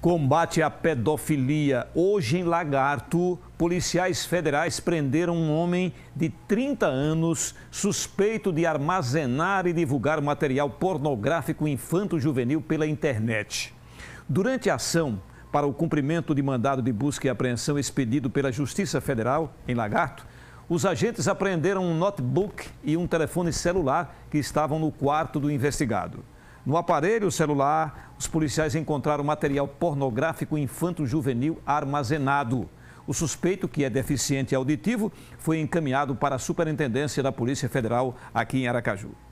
Combate à pedofilia. Hoje em Lagarto, policiais federais prenderam um homem de 30 anos suspeito de armazenar e divulgar material pornográfico infanto-juvenil pela internet. Durante a ação para o cumprimento de mandado de busca e apreensão expedido pela Justiça Federal em Lagarto, os agentes apreenderam um notebook e um telefone celular que estavam no quarto do investigado. No aparelho celular, os policiais encontraram material pornográfico infanto-juvenil armazenado. O suspeito, que é deficiente auditivo, foi encaminhado para a Superintendência da Polícia Federal aqui em Aracaju.